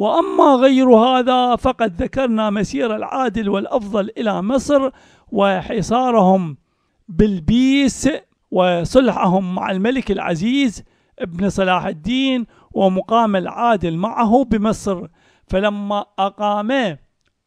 وأما غير هذا فقد ذكرنا مسير العادل والأفضل إلى مصر وحصارهم بالبيس وصلحهم مع الملك العزيز ابن صلاح الدين ومقام العادل معه بمصر فلما أقام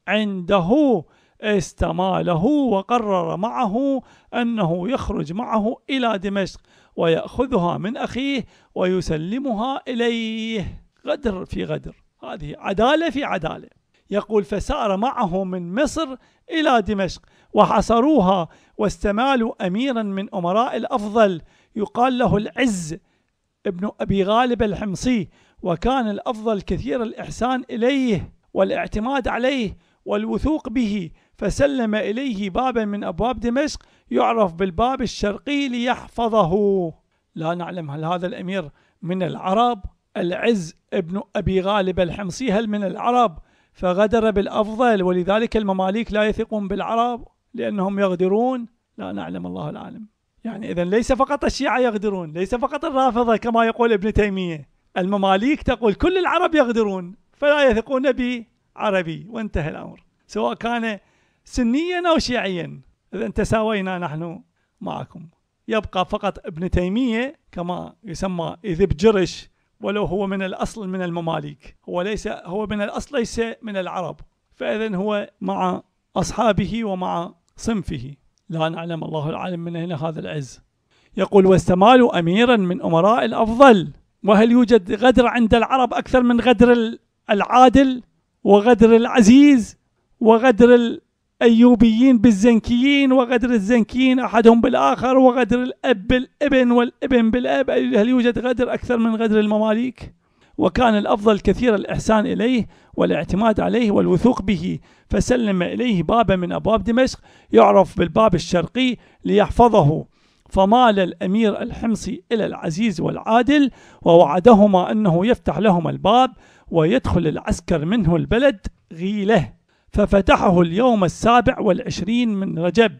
عنده استماله وقرر معه أنه يخرج معه إلى دمشق ويأخذها من أخيه ويسلمها إليه غدر في غدر هذه عدالة في عدالة يقول فسار معه من مصر إلى دمشق وحصروها واستمالوا أميرا من أمراء الأفضل يقال له العز ابن أبي غالب الحمصي وكان الأفضل كثير الإحسان إليه والاعتماد عليه والوثوق به فسلم إليه بابا من أبواب دمشق يعرف بالباب الشرقي ليحفظه لا نعلم هل هذا الأمير من العرب العز بن أبي غالب الحمصي هل من العرب فغدر بالأفضل ولذلك المماليك لا يثقون بالعرب لأنهم يغدرون لا نعلم الله العالم يعني إذا ليس فقط الشيعة يغدرون ليس فقط الرافضة كما يقول ابن تيمية المماليك تقول كل العرب يغدرون فلا يثقون عربي وانتهى الأمر سواء كان سنيا أو شيعيا إذا تساوينا نحن معكم يبقى فقط ابن تيمية كما يسمى إذ بجرش ولو هو من الأصل من المماليك هو ليس هو من الأصل ليس من العرب فإذا هو مع أصحابه ومع صنفه لا نعلم الله العالم من أين هذا العز يقول واستمالوا أميرا من أمراء الأفضل وهل يوجد غدر عند العرب أكثر من غدر العادل وغدر العزيز وغدر الأيوبيين بالزنكيين وغدر الزنكيين أحدهم بالآخر وغدر الأب بالابن والابن بالأب هل يوجد غدر أكثر من غدر المماليك؟ وكان الأفضل كثير الإحسان إليه والاعتماد عليه والوثوق به فسلم إليه بابا من أبواب دمشق يعرف بالباب الشرقي ليحفظه فمال الأمير الحمصي إلى العزيز والعادل ووعدهما أنه يفتح لهما الباب ويدخل العسكر منه البلد غيله ففتحه اليوم السابع والعشرين من رجب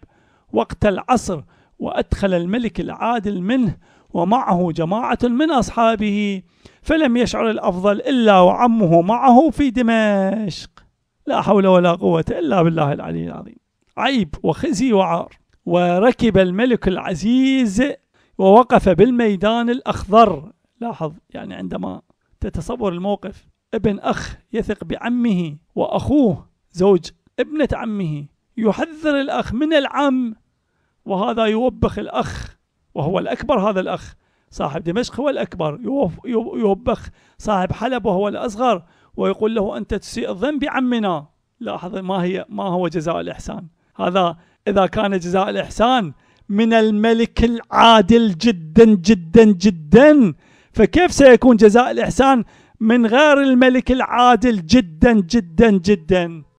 وقت العصر وأدخل الملك العادل منه ومعه جماعة من أصحابه فلم يشعر الأفضل إلا وعمه معه في دمشق لا حول ولا قوة إلا بالله العلي العظيم عيب وخزي وعار وركب الملك العزيز ووقف بالميدان الأخضر لاحظ يعني عندما تتصور الموقف ابن أخ يثق بعمه وأخوه زوج ابنة عمه يحذر الأخ من العم وهذا يوبخ الأخ وهو الأكبر هذا الأخ صاحب دمشق هو الأكبر يوبخ صاحب حلب وهو الأصغر ويقول له أنت تسيء الظن بعمنا لاحظ ما هي ما هو جزاء الإحسان هذا إذا كان جزاء الإحسان من الملك العادل جدا جدا جدا فكيف سيكون جزاء الإحسان من غير الملك العادل جدا جدا جدا